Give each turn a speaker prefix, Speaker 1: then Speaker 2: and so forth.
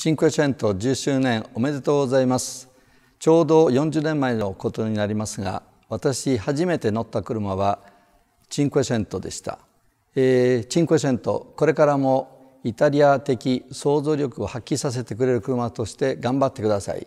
Speaker 1: チンクエシェント10周年おめでとうございますちょうど40年前のことになりますが私初めて乗った車はチンクエシェントでした、えー、チンクエシェントこれからもイタリア的想像力を発揮させてくれる車として頑張ってください